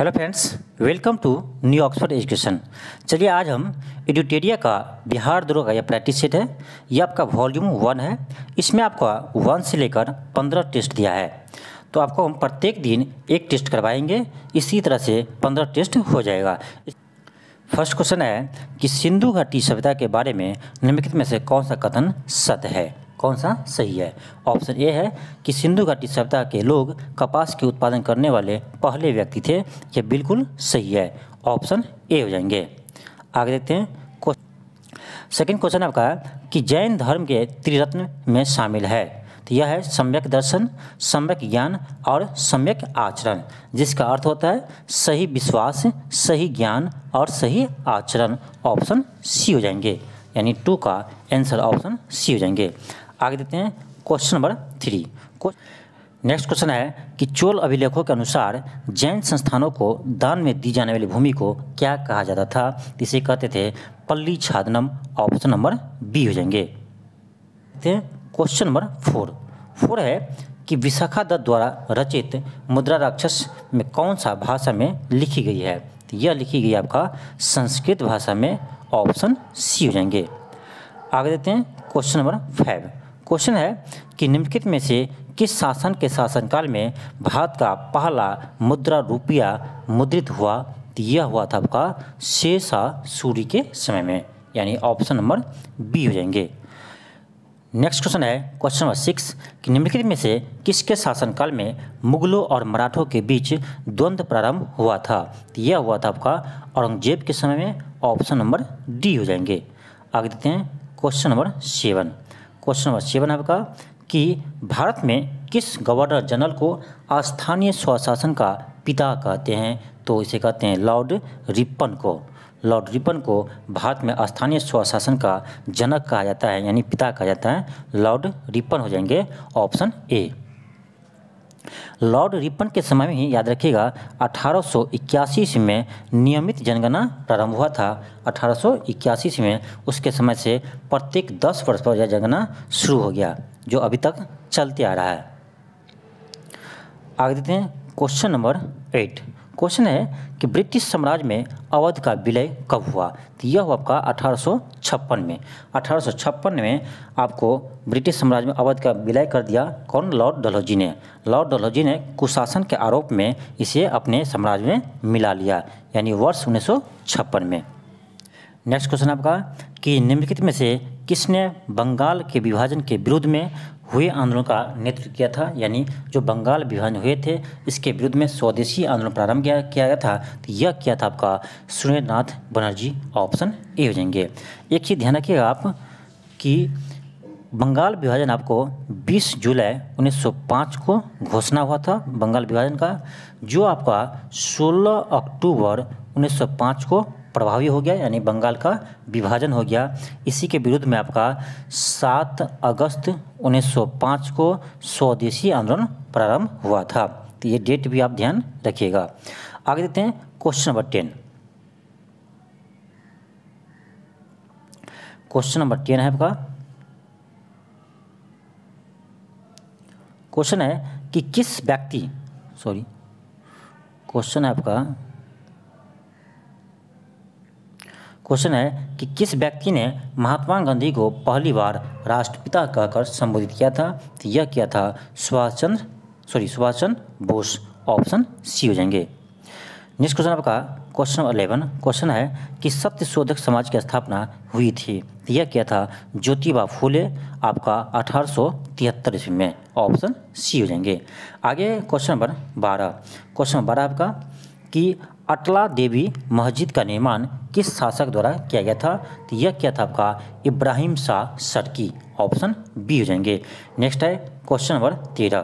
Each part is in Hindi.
hello friends welcome to new Oxford education चलिए आज हम एडिटेरिया का बिहार दुर्ग का यह प्रैक्टिस सेट है यह आपका वॉल्यूम वन है इसमें आपका वन से लेकर पंद्रह टेस्ट दिया है तो आपको हम प्रत्येक दिन एक टेस्ट करवाएंगे इसी तरह से पंद्रह टेस्ट हो जाएगा फर्स्ट क्वेश्चन है कि सिंधु घाटी सभ्यता के बारे में निम्नलिखित में से कौन सा कथन सत्य है कौन सा सही है ऑप्शन ए है कि सिंधु घाटी सभ्यता के लोग कपास के उत्पादन करने वाले पहले व्यक्ति थे यह बिल्कुल सही है ऑप्शन ए हो जाएंगे आगे देखते हैं सेकेंड क्वेश्चन आपका कि जैन धर्म के त्रिरत्न में शामिल है तो यह है सम्यक दर्शन सम्यक ज्ञान और सम्यक आचरण जिसका अर्थ होता है सही विश्वास सही ज्ञान और सही आचरण ऑप्शन सी हो जाएंगे यानी टू का आंसर ऑप्शन सी हो जाएंगे आगे देते हैं question number three next question है कि चोल अभिलेखों के अनुसार जैन संस्थानों को दान में दी जाने वाली भूमि को क्या कहा जाता था इसे कहते थे पल्ली छादनम ऑप्शन नंबर बी हो जाएंगे क्वेश्चन नंबर फोर फोर है कि विशाखा दत्त द्वारा रचित मुद्रा राक्षस में कौन सा भाषा में लिखी गई है तो यह लिखी गई आपका संस्कृत भाषा में ऑप्शन सी हो जाएंगे आगे देते हैं क्वेश्चन नंबर फाइव क्वेश्चन है कि निम्नलिखित में से किस शासन के शासनकाल में भारत का पहला मुद्रा रुपया मुद्रित हुआ तो यह हुआ था आपका शेषा सूर्य के समय में यानी ऑप्शन नंबर बी हो जाएंगे नेक्स्ट क्वेश्चन है क्वेश्चन नंबर सिक्स कि निम्नलिखित में से किसके शासनकाल में मुगलों और मराठों के बीच द्वंद्व प्रारंभ हुआ था तो यह हुआ था आपका औरंगजेब के समय में ऑप्शन नंबर डी हो जाएंगे आगे देखते हैं question number seven question number seven आपका कि भारत में किस गवर्नर जनरल को स्थानीय स्वशासन का पिता कहते हैं तो इसे कहते हैं लॉर्ड रिपन को लॉर्ड रिपन को भारत में स्थानीय स्वशासन का जनक कहा जाता है यानी पिता कहा जाता है लॉर्ड रिपन हो जाएंगे ऑप्शन ए लॉर्ड रिपन के समय में ही याद रखिएगा 1881 ईस्वी में नियमित जनगणना प्रारंभ हुआ था 1881 सौ में उसके समय से प्रत्येक 10 वर्ष पर यह जनगणना शुरू हो गया जो अभी तक चलते आ रहा है आगे देते हैं क्वेश्चन नंबर एट क्वेश्चन है कि ब्रिटिश साम्राज्य में अवध का विलय कब हुआ तो यह हुआ आपका अठारह में अठारह में आपको ब्रिटिश साम्राज्य में अवध का विलय कर दिया कौन लॉर्ड डलहौजी ने लॉर्ड डलहौजी ने कुशासन के आरोप में इसे अपने साम्राज्य में मिला लिया यानी वर्ष उन्नीस में नेक्स्ट क्वेश्चन आपका कि निम्नलिखित में से किसने बंगाल के विभाजन के विरुद्ध में हुए आंदोलन का नेतृत्व किया था यानी जो बंगाल विभाजन हुए थे इसके विरुद्ध में स्वदेशी आंदोलन प्रारंभ किया किया गया था तो यह किया था आपका सुरेंद्रनाथ बनर्जी ऑप्शन ए हो जाएंगे एक चीज़ ध्यान रखिएगा आप कि बंगाल विभाजन आपको 20 जुलाई 1905 को घोषणा हुआ था बंगाल विभाजन का जो आपका 16 अक्टूबर 1905 को प्रभावी हो गया यानी बंगाल का विभाजन हो गया इसी के विरुद्ध में आपका 7 अगस्त 1905 को स्वदेशी आंदोलन प्रारंभ हुआ था तो ये डेट भी आप ध्यान रखिएगा आगे देखते हैं question number ten question number ten है आपका क्वेश्चन है कि किस व्यक्ति सॉरी क्वेश्चन है आपका क्वेश्चन है कि किस व्यक्ति ने महात्मा गांधी को पहली बार राष्ट्रपिता कहकर संबोधित किया था तो यह किया था Subhash Chandra sorry Subhash Chandra Bose option C हो जाएंगे नेक्स्ट क्वेश्चन आपका क्वेश्चन नंबर अलेवन क्वेश्चन है कि सत्य शोधक समाज की स्थापना हुई थी तो यह किया था ज्योतिबा फूले आपका अठारह सौ तिहत्तर ईस्वी में ऑप्शन सी हो जाएंगे आगे क्वेश्चन नंबर बारह क्वेश्चन नंबर बारह आपका कि अटला देवी मस्जिद का निर्माण किस शासक द्वारा किया गया था तो यह क्या था आपका इब्राहिम शाह सड़की ऑप्शन बी हो जाएंगे नेक्स्ट है क्वेश्चन नंबर तेरह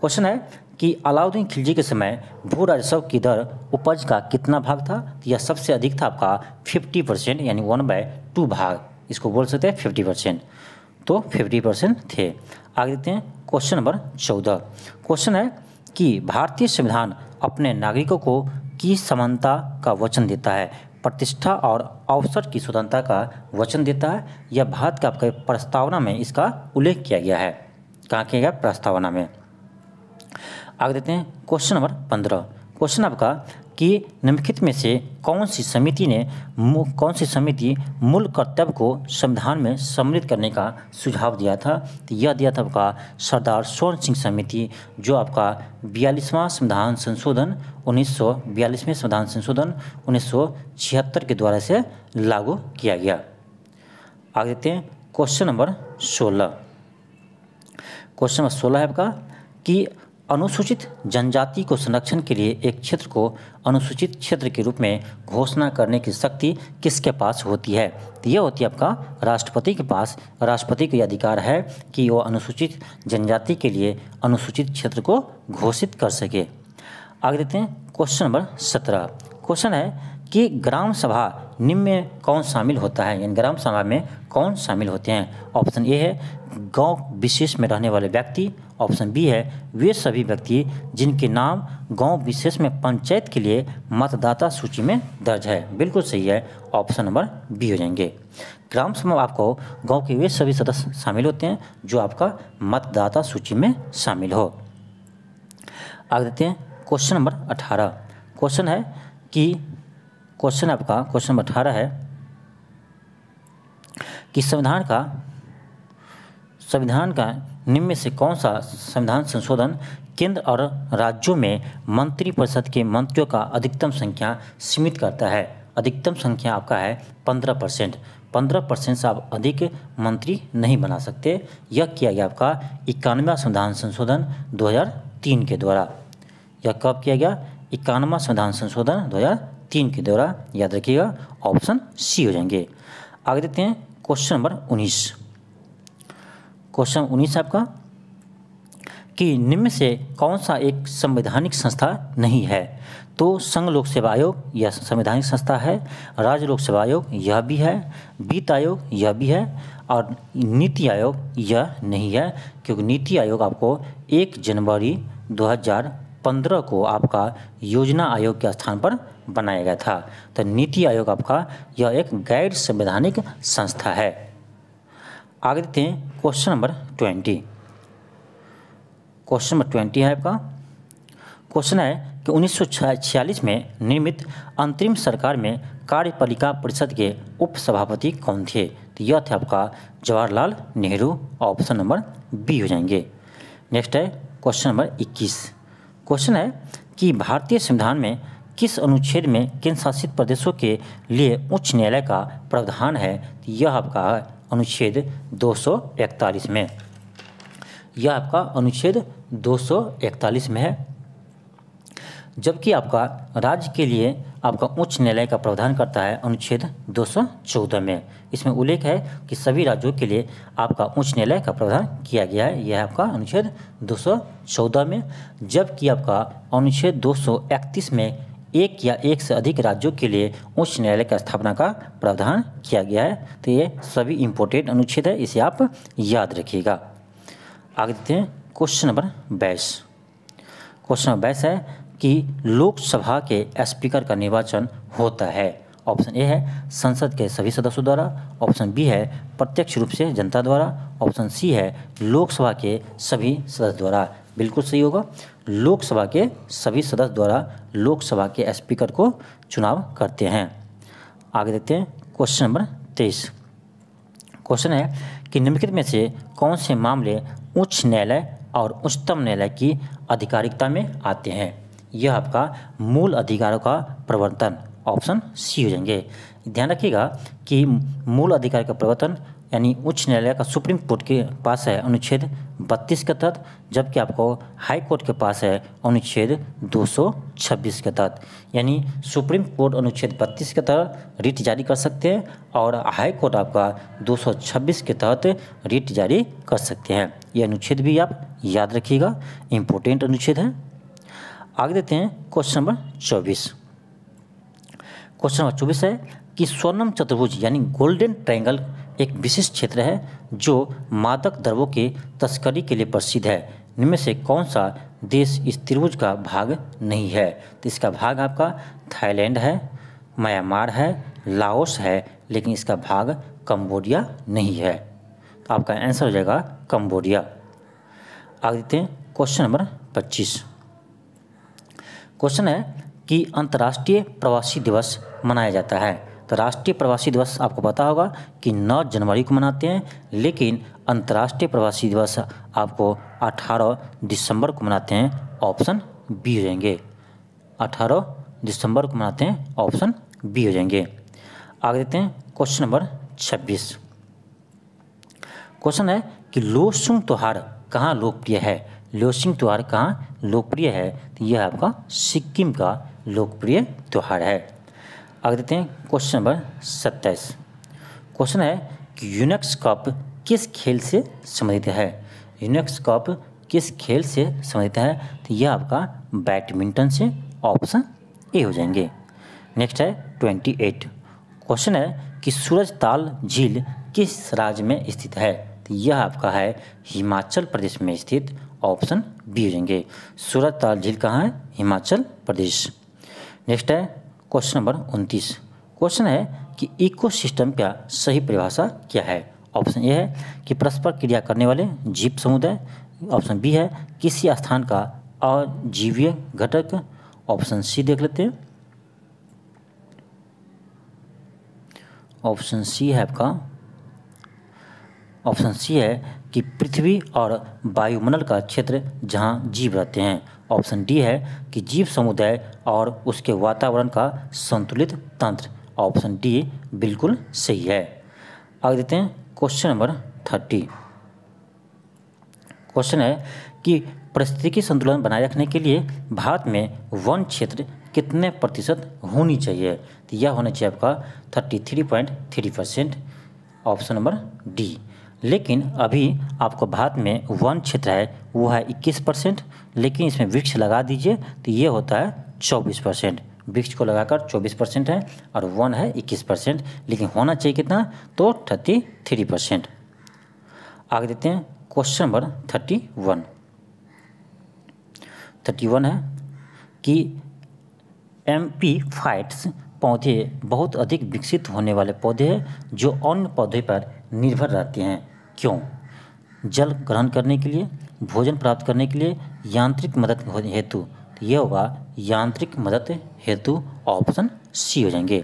क्वेश्चन है कि अलाउद्दीन खिलजी के समय भू राजस्व की दर उपज का कितना भाग था तो यह सबसे अधिक था आपका फिफ्टी परसेंट यानी वन बाय टू भाग इसको बोल सकते हैं फिफ्टी परसेंट तो फिफ्टी परसेंट थे आगे देखते हैं क्वेश्चन नंबर चौदह क्वेश्चन है कि भारतीय संविधान अपने नागरिकों को की समानता का वचन देता है प्रतिष्ठा और अवसर की स्वतंत्रता का वचन देता है यह भारत का आपके प्रस्तावना में इसका उल्लेख किया गया है कहाँ किया गया प्रस्तावना में आगे देते हैं क्वेश्चन नंबर पंद्रह क्वेश्चन आपका कि निम्नलिखित में से कौन सी समिति ने कौन सी समिति मूल कर्तव्य को संविधान में सम्मिलित करने का सुझाव दिया था तो यह दिया था आपका सरदार स्वर्ण सिंह समिति जो आपका बयालीसवां संविधान संशोधन उन्नीस सौ बयालीसवें संविधान संशोधन उन्नीस सौ छिहत्तर के द्वारा से लागू किया गया आगे देते हैं क्वेश्चन नंबर सोलह क्वेश्चन नंबर सोलह है आपका कि अनुसूचित जनजाति को संरक्षण के लिए एक क्षेत्र को अनुसूचित क्षेत्र के रूप में घोषणा करने की शक्ति किसके पास होती है तो यह होती है आपका राष्ट्रपति के पास राष्ट्रपति को यह अधिकार है कि वह अनुसूचित जनजाति के लिए अनुसूचित क्षेत्र को घोषित कर सके आगे देखते हैं क्वेश्चन नंबर सत्रह क्वेश्चन है कि ग्राम सभा निम्न में कौन शामिल होता है यानी ग्राम सभा में कौन शामिल होते हैं ऑप्शन ए है गांव विशेष में रहने वाले व्यक्ति ऑप्शन बी है वे सभी व्यक्ति जिनके नाम गांव विशेष में पंचायत के लिए मतदाता सूची में दर्ज है बिल्कुल सही है ऑप्शन नंबर बी हो जाएंगे ग्राम सभा आपको गांव के वे सभी सदस्य शामिल होते हैं जो आपका मतदाता सूची में शामिल हो आगे देते हैं क्वेश्चन नंबर अठारह क्वेश्चन है कि क्वेश्चन आपका क्वेश्चन नंबर अठारह है कि संविधान का संविधान का निम्न से कौन सा संविधान संशोधन केंद्र और राज्यों में मंत्रिपरिषद के मंत्रियों का अधिकतम संख्या सीमित करता है अधिकतम संख्या आपका है पंद्रह परसेंट पंद्रह परसेंट से आप अधिक मंत्री नहीं बना सकते यह किया गया आपका इक्यानवे संविधान संशोधन 2003 के द्वारा यह कब किया गया इक्यानवा संविधान संशोधन 2003 के द्वारा याद रखिएगा ऑप्शन सी हो जाएंगे आगे देखते हैं क्वेश्चन नंबर उन्नीस क्वेश्चन उन्नीस आपका कि निम्न से कौन सा एक संवैधानिक संस्था नहीं है तो संघ लोक सेवा आयोग यह संवैधानिक संस्था है राज्य लोक सेवा आयोग यह भी है वित्त आयोग यह भी है और नीति आयोग यह नहीं है क्योंकि नीति आयोग आपको एक जनवरी 2015 को आपका योजना आयोग के स्थान पर बनाया गया था तो नीति आयोग आपका यह एक गैर संवैधानिक संस्था है आगे देते हैं question number twenty question number twenty है आपका क्वेश्चन है कि उन्नीस में निर्मित अंतरिम सरकार में कार्यपालिका परिषद के उपसभापति कौन थे तो यह थे आपका Jawaharlal Nehru option number B हो जाएंगे नेक्स्ट है क्वेश्चन नंबर 21 क्वेश्चन है कि भारतीय संविधान में किस अनुच्छेद में केंद्र शासित प्रदेशों के लिए उच्च न्यायालय का प्रावधान है तो यह आपका अनुच्छेद दो में यह आपका अनुच्छेद 241 में है जबकि आपका राज्य के लिए आपका उच्च न्यायालय का प्रावधान करता है अनुच्छेद 214 में इसमें उल्लेख है कि सभी राज्यों के लिए आपका उच्च न्यायालय का प्रावधान किया गया है यह आपका अनुच्छेद 214 में जबकि आपका अनुच्छेद 231 में एक या एक से अधिक राज्यों के लिए उच्च न्यायालय का स्थापना का प्रावधान किया गया है तो ये सभी इम्पोर्टेंट अनुच्छेद है इसे आप याद रखिएगा आगे देखते हैं क्वेश्चन नंबर बाईस क्वेश्चन नंबर बाईस है कि लोकसभा के स्पीकर का निर्वाचन होता है ऑप्शन ए है संसद के सभी सदस्यों द्वारा ऑप्शन बी है प्रत्यक्ष रूप से जनता द्वारा ऑप्शन सी है लोकसभा के सभी सदस्य द्वारा बिल्कुल सही होगा लोकसभा के सभी सदस्य द्वारा लोकसभा के स्पीकर को चुनाव करते हैं आगे देखते हैं क्वेश्चन नंबर तेईस क्वेश्चन है कि निम्नलिखित में से कौन से मामले उच्च न्यायालय और उच्चतम न्यायालय की आधिकारिकता में आते हैं यह आपका मूल अधिकारों का प्रवर्तन ऑप्शन सी हो जाएंगे ध्यान रखिएगा कि मूल अधिकार का प्रवर्तन यानी उच्च न्यायालय का सुप्रीम कोर्ट के पास है अनुच्छेद 32 के तहत जबकि आपको हाई कोर्ट के पास है अनुच्छेद 226 के तहत यानी सुप्रीम कोर्ट अनुच्छेद 32 के तहत रिट जारी कर सकते हैं और हाई कोर्ट आपका 226 के तहत रिट जारी कर सकते हैं ये अनुच्छेद भी आप याद रखिएगा इम्पोर्टेंट अनुच्छेद है आगे देते हैं क्वेश्चन नंबर चौबीस क्वेश्चन नंबर चौबीस है कि स्वर्णम चतुर्भुज यानी गोल्डन ट्रायंगल एक विशिष्ट क्षेत्र है जो मादक द्रवों के तस्करी के लिए प्रसिद्ध है इनमें से कौन सा देश इस त्रिभुज का भाग नहीं है तो इसका भाग आपका थाईलैंड है म्यांमार है लाओस है लेकिन इसका भाग कंबोडिया नहीं है तो आपका आंसर हो जाएगा कंबोडिया आगे देते हैं क्वेश्चन नंबर 25 क्वेश्चन है कि अंतर्राष्ट्रीय प्रवासी दिवस मनाया जाता है तो राष्ट्रीय प्रवासी दिवस आपको पता होगा कि नौ जनवरी को मनाते हैं लेकिन अंतर्राष्ट्रीय प्रवासी दिवस आपको 18 दिसंबर को मनाते हैं ऑप्शन बी हो जाएंगे 18 दिसंबर को मनाते हैं ऑप्शन बी हो जाएंगे आगे देते हैं क्वेश्चन नंबर 26 क्वेश्चन है कि लोसुंग त्यौहार कहाँ लोकप्रिय है लोसिंग त्यौहार कहाँ लोकप्रिय है तो यह आपका सिक्किम का लोकप्रिय त्यौहार है आगे देते हैं क्वेश्चन नंबर सत्ताईस क्वेश्चन है कि यूनेक्स कप किस खेल से संबंधित है यूनेक्स कप किस खेल से संबंधित है तो यह आपका बैडमिंटन से ऑप्शन ए हो जाएंगे नेक्स्ट है ट्वेंटी एट क्वेश्चन है कि सूरज ताल झील किस राज्य में स्थित है तो यह आपका है हिमाचल प्रदेश में स्थित ऑप्शन बी हो जाएंगे सूरज ताल झील कहाँ है हिमाचल प्रदेश नेक्स्ट है क्वेश्चन नंबर उनतीस क्वेश्चन है कि इकोसिस्टम का सही परिभाषा क्या है ऑप्शन ए है कि परस्पर क्रिया करने वाले जीव समुदाय ऑप्शन बी है किसी स्थान का अजीवीय घटक ऑप्शन सी देख लेते हैं ऑप्शन सी है आपका ऑप्शन सी है कि पृथ्वी और वायुमंडल का क्षेत्र जहां जीव रहते हैं ऑप्शन डी है कि जीव समुदाय और उसके वातावरण का संतुलित तंत्र ऑप्शन डी बिल्कुल सही है आगे देते हैं क्वेश्चन नंबर थर्टी क्वेश्चन है कि परिस्थितिकी संतुलन बनाए रखने के लिए भारत में वन क्षेत्र कितने प्रतिशत होनी चाहिए तो यह होना चाहिए आपका thirty three point three percent option number D लेकिन अभी आपको भारत में वन क्षेत्र है वो है इक्कीस परसेंट लेकिन इसमें वृक्ष लगा दीजिए तो ये होता है चौबीस परसेंट वृक्ष को लगाकर 24 परसेंट है और वन है 21 परसेंट लेकिन होना चाहिए कितना तो 33 परसेंट आगे देते हैं क्वेश्चन नंबर 31 31 है कि एम पी फाइट्स पौधे बहुत अधिक विकसित होने वाले पौधे हैं जो अन्य पौधे पर निर्भर रहते हैं क्यों जल ग्रहण करने के लिए भोजन प्राप्त करने के लिए यांत्रिक मदद हेतु तो यह होगा यांत्रिक मदद हेतु ऑप्शन सी हो जाएंगे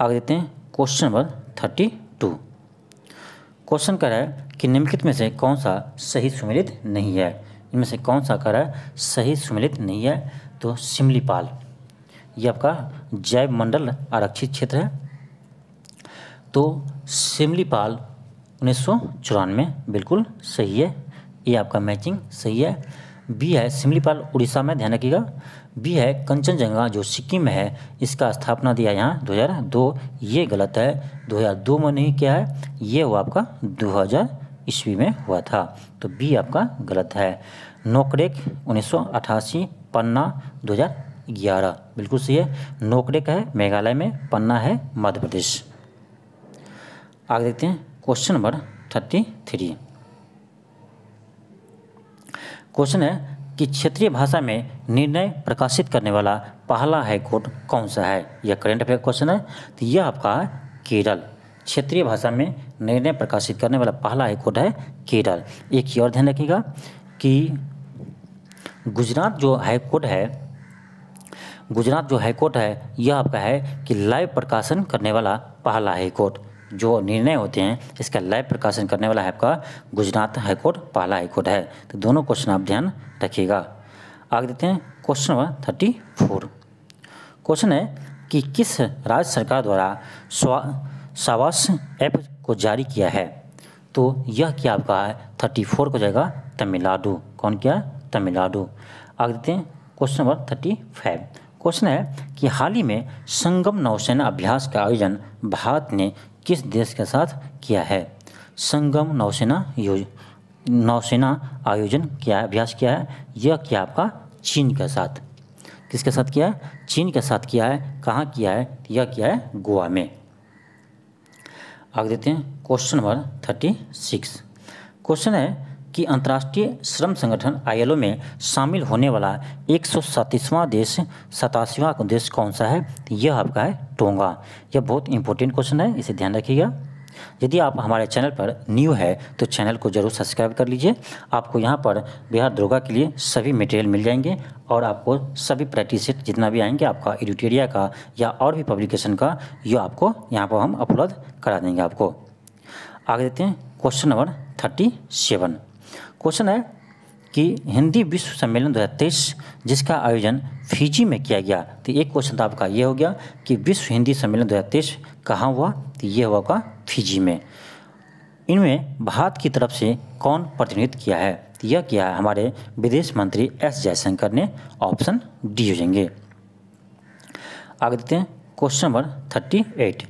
आगे देते हैं question number thirty two question कह रहा है कि निम्नलिखित में से कौन सा सही सुमिलित नहीं है इनमें से कौन सा कह रहा है सही सुमिलित नहीं है तो सिमलीपाल ये आपका जैव मंडल आरक्षित क्षेत्र है तो सिमलीपाल उन्नीस सौ चौरानवे बिल्कुल सही है ये आपका मैचिंग सही है बी है सिमलीपाल उड़ीसा में ध्यान रखिएगा बी है कंचनजंगा जो सिक्किम में है इसका स्थापना दिया यहाँ 2002 ये गलत है 2002 में नहीं क्या है ये हुआ आपका 2000 ईस्वी में हुआ था तो बी आपका गलत है नोकरेक उन्नीस पन्ना 2011 बिल्कुल सही है नोकरेक है मेघालय में पन्ना है मध्य प्रदेश आगे देखते हैं question number thirty three question है कि क्षेत्रीय भाषा में निर्णय प्रकाशित करने वाला पहला हाई कोर्ट कौन सा है यह करंट अफेयर क्वेश्चन है तो यह आपका है केरल क्षेत्रीय भाषा में निर्णय प्रकाशित करने वाला पहला हाई कोर्ट है केरल एक ही और ध्यान रखिएगा कि गुजरात जो हाई कोर्ट है गुजरात जो हाई कोर्ट है यह आपका है कि लाइव प्रकाशन करने वाला पहला हाई कोर्ट जो निर्णय होते हैं इसका लाइव प्रकाशन करने वाला है आपका गुजरात हाईकोर्ट पहला हाईकोर्ट है तो दोनों क्वेश्चन आप ध्यान रखिएगा आगे देते हैं question number thirty four question है कि किस राज्य सरकार द्वारा सावास ऐप को जारी किया है तो यह क्या आपका है थर्टी फोर को जाएगा तमिलनाडु कौन क्या तमिलनाडु आगे देते हैं question number thirty five question है कि हाल ही में संगम नौसेना अभ्यास का आयोजन भारत ने किस देश के साथ किया है संगम नौसेना योज नौसेना आयोजन किया अभ्यास किया है यह किया आपका चीन के साथ किसके साथ किया है चीन के साथ किया है कहाँ किया है यह किया है गोवा में आगे देते हैं question number thirty six question है कि अंतर्राष्ट्रीय श्रम संगठन आईएलओ में शामिल होने वाला एक सौ देश सतासीवा देश कौन सा है यह आपका है टोंगा यह बहुत इंपॉर्टेंट क्वेश्चन है इसे ध्यान रखिएगा यदि आप हमारे चैनल पर न्यू है तो चैनल को जरूर सब्सक्राइब कर लीजिए आपको यहाँ पर बिहार दुर्गा के लिए सभी मटेरियल मिल जाएंगे और आपको सभी प्रैक्टिस सेट जितना भी आएंगे आपका एडिटेरिया का या और भी पब्लिकेशन का ये यह आपको यहाँ पर हम अपलोड करा देंगे आपको आगे देते हैं question number thirty seven question है कि हिंदी विश्व सम्मेलन दो हज़ार तेईस जिसका आयोजन फिजी में किया गया तो एक क्वेश्चन तो आपका ये हो गया कि विश्व हिंदी सम्मेलन दो हज़ार तेईस कहाँ हुआ तो ये हुआ का फिजी में इनमें भारत की तरफ से कौन प्रतिनिधित्व किया है तो यह किया है हमारे विदेश मंत्री एस जयशंकर ने ऑप्शन डी हो जाएंगे आगे देते हैं question number thirty eight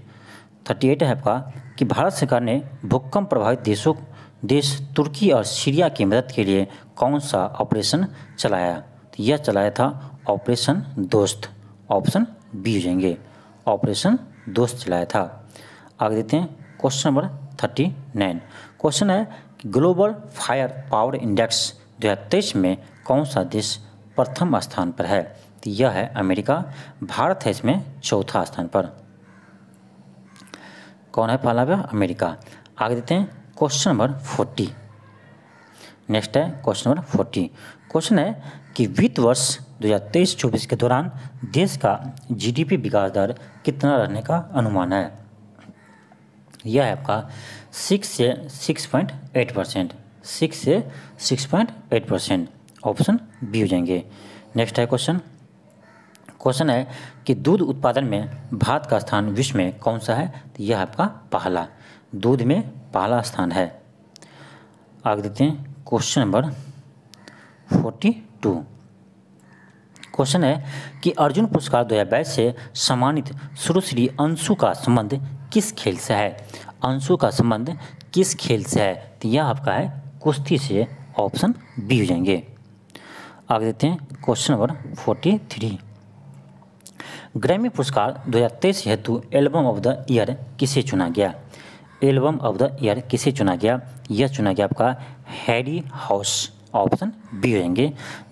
thirty eight है आपका कि भारत सरकार ने भूकंप प्रभावित देशों देश तुर्की और सीरिया की मदद के लिए कौन सा ऑपरेशन चलाया तो यह चलाया था ऑपरेशन दोस्त ऑप्शन बी हो जाएंगे ऑपरेशन दोस्त चलाया था आगे देते हैं question number thirty nine question है ग्लोबल फायर पावर इंडेक्स दो हज़ार तेईस में कौन सा देश प्रथम स्थान पर है तो यह है अमेरिका भारत है इसमें चौथा स्थान पर कौन है पहला अमेरिका आगे देते हैं क्वेश्चन नंबर फोर्टी नेक्स्ट है क्वेश्चन नंबर फोर्टी क्वेश्चन है कि वित्त वर्ष 2023-24 के दौरान देश का जीडीपी विकास दर कितना रहने का अनुमान है यह है आपका सिक्स से six point eight percent six से six point eight percent option B हो जाएंगे नेक्स्ट है क्वेश्चन क्वेश्चन है कि दूध उत्पादन में भारत का स्थान विश्व में कौन सा है तो यह आपका पहला दूध में पहला स्थान है आगे देते हैं question number forty two question है कि अर्जुन पुरस्कार दो हज़ार बाईस से सम्मानित सुरुश्री अंशु का संबंध किस खेल से है अंशु का संबंध किस खेल से है तो यह आपका है कुश्ती से ऑप्शन बी हो जाएंगे आगे देते हैं question number forty three Grammy पुरस्कार दो हजार तेईस हेतु एल्बम ऑफ द ईयर किसे चुना गया एल्बम ऑफ द ईयर किसे चुना गया यह चुना गया आपका हैरी हाउस ऑप्शन बी होंगे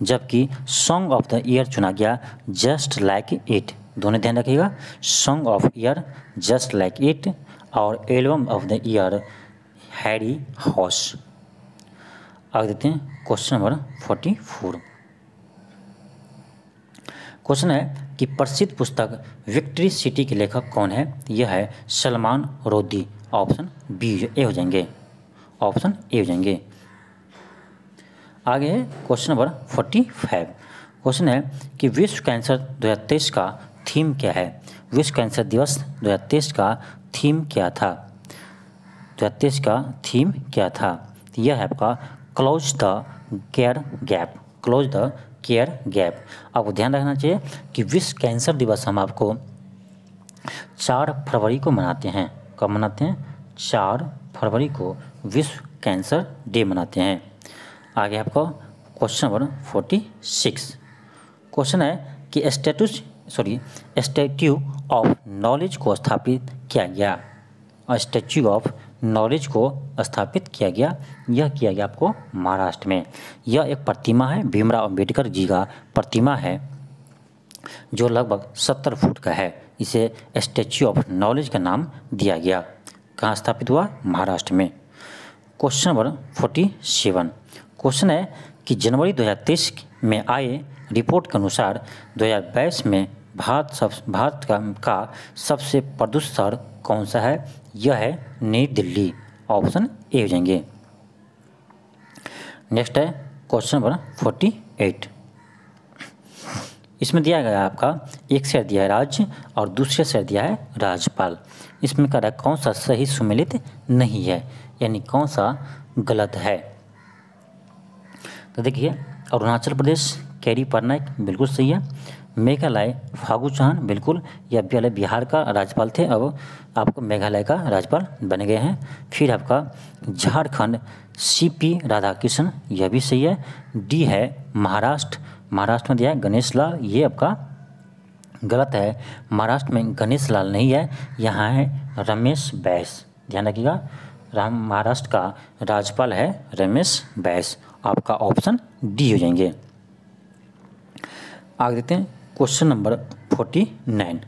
जबकि सॉन्ग ऑफ द ईयर चुना गया जस्ट लाइक इट दोनों ध्यान रखिएगा song of year just like it और album of the year Harry House आगे देते हैं question number forty four question है कि प्रसिद्ध पुस्तक विक्ट्री सिटी के लेखक कौन है यह है Salman Rushdie option B A हो जाएंगे ऑप्शन ए हो जाएंगे आगे है question number forty five question है कि विश्व कैंसर 2023 का थीम क्या है विश्व कैंसर दिवस 2023 का थीम क्या था 2023 का थीम क्या था यह है आपका close the care gap close the care gap आपको ध्यान रखना चाहिए कि विश्व कैंसर दिवस हम आपको चार फरवरी को मनाते हैं कब मनाते हैं चार फरवरी को विश्व कैंसर डे मनाते हैं आगे आपका question number forty six question है कि status sorry statue of knowledge को स्थापित किया गया स्टैच्यू ऑफ नॉलेज को स्थापित किया गया यह किया गया आपको महाराष्ट्र में यह एक प्रतिमा है भीमराव अम्बेडकर जी का प्रतिमा है जो लगभग सत्तर फुट का है इसे स्टैच्यू ऑफ नॉलेज का नाम दिया गया कहाँ स्थापित हुआ महाराष्ट्र में question number forty seven question है कि जनवरी 2023 में आए रिपोर्ट के अनुसार 2022 में भारत सब भारत का, का सबसे प्रदूषित शहर कौन सा है यह है नई दिल्ली ऑप्शन ए हो जाएंगे नेक्स्ट है क्वेश्चन नंबर फोर्टी एट इसमें दिया गया आपका एक शहर दिया है राज्य और दूसरे शेयर दिया है राज्यपाल इसमें कह रहा है कौन सा सही सुमिलित नहीं है यानी कौन सा गलत है तो देखिए अरुणाचल प्रदेश कैरी परनाइक बिल्कुल सही है मेघालय फागू चौहान बिल्कुल यह पहले बिहार का राज्यपाल थे अब आपको मेघालय का राज्यपाल बन गए हैं फिर आपका झारखंड सी पी राधाकृष्ण यह भी सही है डी है महाराष्ट्र महाराष्ट्र में दिया है गणेश लाल ये आपका गलत है महाराष्ट्र में गणेश लाल नहीं है यहाँ है रमेश बैस ध्यान रखिएगा राम महाराष्ट्र का राज्यपाल है रमेश बैस आपका ऑप्शन डी हो जाएंगे आगे देखते हैं question number forty nine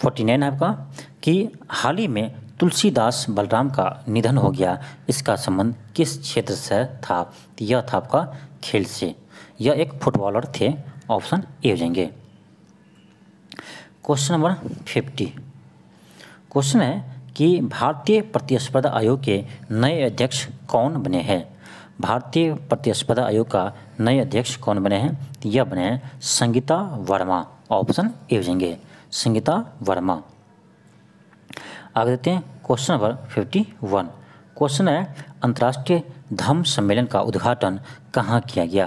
forty nine आपका कि हाल ही में तुलसीदास बलराम का निधन हो गया इसका संबंध किस क्षेत्र से था यह था आपका खेल से यह एक फुटबॉलर थे ऑप्शन ए हो जाएंगे क्वेश्चन नंबर फिफ्टी क्वेश्चन है कि भारतीय प्रतिस्पर्धा आयोग के नए अध्यक्ष कौन बने हैं भारतीय प्रतिस्पर्धा आयोग का नए अध्यक्ष कौन बने हैं यह बने हैं संगीता वर्मा ऑप्शन ए हो जाएंगे संगीता वर्मा आगे देते हैं question number fifty one question है अंतर्राष्ट्रीय धम्म सम्मेलन का उद्घाटन कहाँ किया गया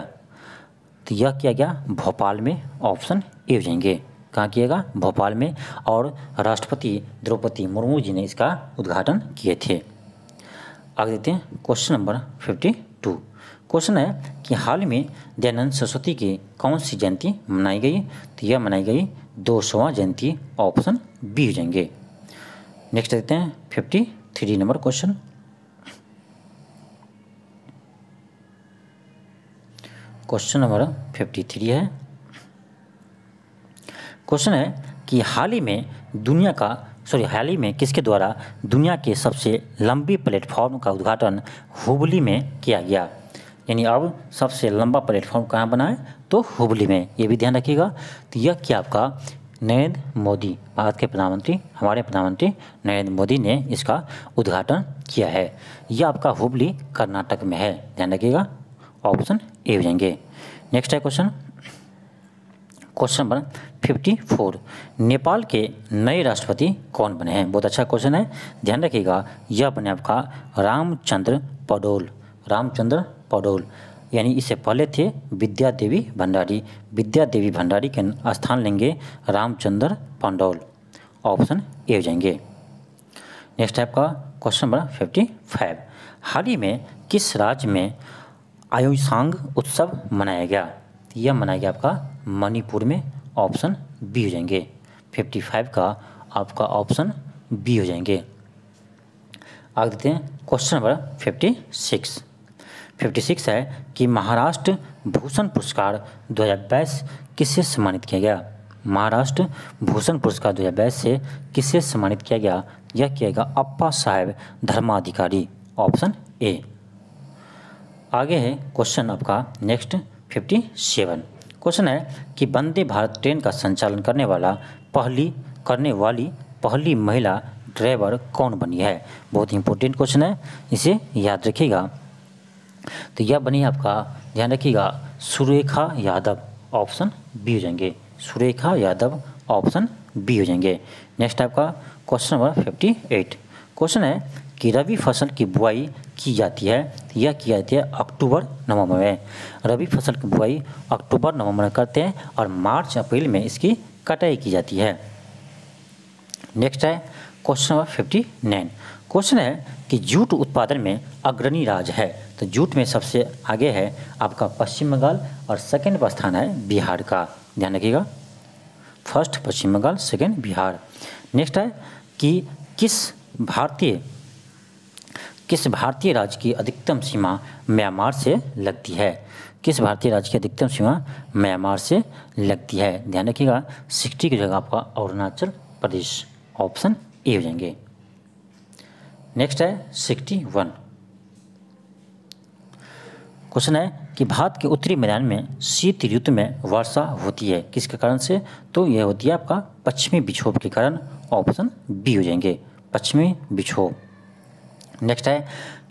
तो यह किया गया भोपाल में ऑप्शन ए हो जाएंगे कहाँ गया भोपाल में और राष्ट्रपति द्रौपदी मुर्मू जी ने इसका उद्घाटन किए थे आगे देते हैं question number fifty two question है कि हाल में दयानंद सरस्वती की कौन सी जयंती मनाई गई तो यह मनाई गई दो जयंती ऑप्शन बी हो जाएंगे नेक्स्ट देखते हैं fifty three number question question number fifty three है क्वेश्चन है कि हाल ही में दुनिया का सॉरी हाल ही में किसके द्वारा दुनिया के सबसे लंबी प्लेटफॉर्म का उद्घाटन हुबली में किया गया यानी अब सबसे लंबा प्लेटफॉर्म कहाँ बना है तो हुबली में ये भी ध्यान रखिएगा तो यह क्या आपका नरेंद्र मोदी भारत के प्रधानमंत्री हमारे प्रधानमंत्री नरेंद्र मोदी ने इसका उद्घाटन किया है यह आपका हुबली कर्नाटक में है ध्यान रखिएगा ऑप्शन ए हो जाएंगे नेक्स्ट है क्वेश्चन क्वेश्चन नंबर 54 नेपाल के नए राष्ट्रपति कौन बने हैं बहुत अच्छा क्वेश्चन है ध्यान रखिएगा यह अपने आपका रामचंद्र पडोल रामचंद्र पडोल यानी इससे पहले थे विद्या देवी भंडारी विद्या देवी भंडारी के स्थान लेंगे रामचंद्र पंडौल ऑप्शन ए हो जाएंगे नेक्स्ट आपका क्वेश्चन नंबर फिफ्टी फाइव हाल ही में किस राज्य में आयुषांग उत्सव मनाया गया यह मनाया गया आपका मणिपुर में ऑप्शन बी हो जाएंगे 55 का आपका ऑप्शन बी हो जाएंगे आगे देखते हैं क्वेश्चन नंबर 56 56 है कि महाराष्ट्र भूषण पुरस्कार दो किससे सम्मानित किया गया महाराष्ट्र भूषण पुरस्कार दो से किससे सम्मानित किया गया यह किया गया अप्पा साहेब धर्माधिकारी ऑप्शन ए आगे है क्वेश्चन आपका नेक्स्ट फिफ्टी सेवन क्वेश्चन है कि वंदे भारत ट्रेन का संचालन करने वाला पहली करने वाली पहली महिला ड्राइवर कौन बनी है बहुत इंपॉर्टेंट क्वेश्चन है इसे याद रखिएगा तो यह बनी आपका ध्यान रखिएगा सुरेखा यादव ऑप्शन बी हो जाएंगे सुरेखा यादव ऑप्शन बी हो जाएंगे नेक्स्ट आपका question number fifty eight question है कि रबी फसल की बुआई की जाती है यह की जाती है अक्टूबर नवंबर में रबी फसल की बुआई अक्टूबर नवंबर में करते हैं और मार्च अप्रैल में इसकी कटाई की जाती है नेक्स्ट है question number fifty nine question है कि जूट उत्पादन में अग्रणी राज्य है तो जूट में सबसे आगे है आपका पश्चिम बंगाल और सेकेंड पर स्थान है बिहार का ध्यान रखिएगा first Paschim Bengal second Bihar next है कि किस भारतीय किस भारतीय राज्य की अधिकतम सीमा म्यांमार से लगती है किस भारतीय राज्य की अधिकतम सीमा म्यांमार से लगती है ध्यान रखिएगा सिक्सटी की जगह आपका अरुणाचल प्रदेश ऑप्शन ए हो जाएंगे नेक्स्ट है सिक्सटी वन क्वेश्चन है कि भारत के उत्तरी मैदान में शीत ऋतु में वर्षा होती है किसके कारण से तो यह होती है आपका पश्चिमी विक्षोभ के कारण ऑप्शन बी हो जाएंगे पश्चिमी विक्षोभ नेक्स्ट है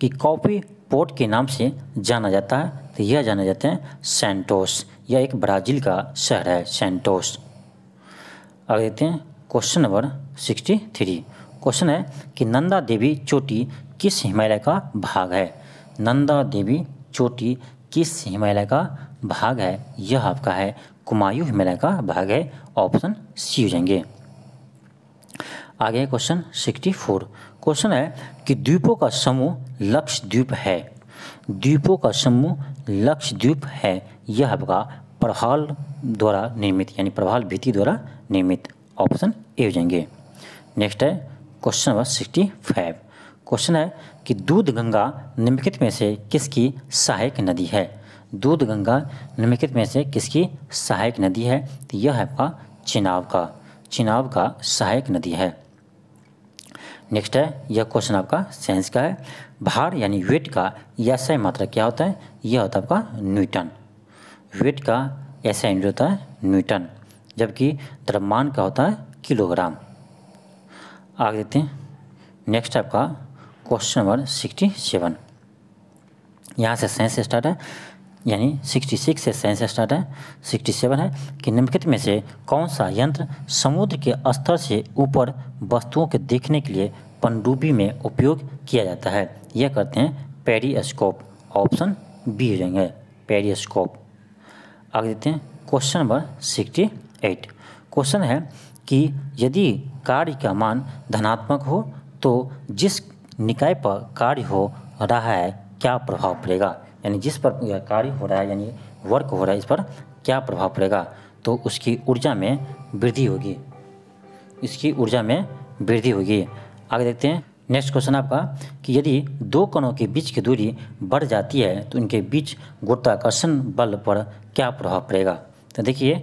कि कॉपी पोर्ट के नाम से जाना जाता है तो यह जाना जाता है सेंटोस यह एक ब्राज़ील का शहर है सेंटोस अब देखते हैं question number sixty three question है कि नंदा देवी चोटी किस हिमालय का भाग है नंदा देवी चोटी किस हिमालय का भाग है यह आपका है कुमायूं हिमालय का भाग है ऑप्शन सी हो जाएंगे आगे क्वेश्चन सिक्सटी फोर क्वेश्चन है कि द्वीपों का समूह लक्षद्वीप है द्वीपों का समूह लक्षद्वीप है यह आपका प्रभाल द्वारा निर्मित यानी प्रभाल भीति द्वारा निर्मित ऑप्शन ए हो जाएंगे नेक्स्ट है question number sixty five question है कि दूध गंगा निम्नलिखित में से किसकी सहायक नदी है दूध गंगा निम्नलिखित में से किसकी सहायक नदी है तो यह है आपका चिनाव का चिनाव का सहायक नदी है नेक्स्ट है यह क्वेश्चन आपका साइंस का है भार यानी वेट का यह सही मात्रा क्या होता है यह होता है आपका न्यूटन वेट का ऐसा यूनिट होता है न्यूटन जबकि द्रव्यमान का होता है किलोग्राम आगे देखते हैं नेक्स्ट आपका क्वेश्चन नंबर सिक्सटी सेवन यहाँ से साइंस स्टार्ट है यानी 66 से साइंस स्टार्ट है 67 है कि निम्नलिखित में से कौन सा यंत्र समुद्र के स्तर से ऊपर वस्तुओं के देखने के लिए पनडुब्बी में उपयोग किया जाता है यह करते हैं पेरीस्कोप ऑप्शन बी हो जाएंगे पेरीस्कोप आगे देते हैं question number sixty eight question है कि यदि कार्य का मान धनात्मक हो तो जिस निकाय पर कार्य हो रहा है क्या प्रभाव पड़ेगा यानी जिस पर कार्य हो रहा है यानी वर्क हो रहा है इस पर क्या प्रभाव पड़ेगा तो उसकी ऊर्जा में वृद्धि होगी इसकी ऊर्जा में वृद्धि होगी आगे देखते हैं नेक्स्ट क्वेश्चन आपका कि यदि दो कणों के बीच की दूरी बढ़ जाती है तो उनके बीच गुरुत्वाकर्षण बल पर क्या प्रभाव पड़ेगा तो देखिए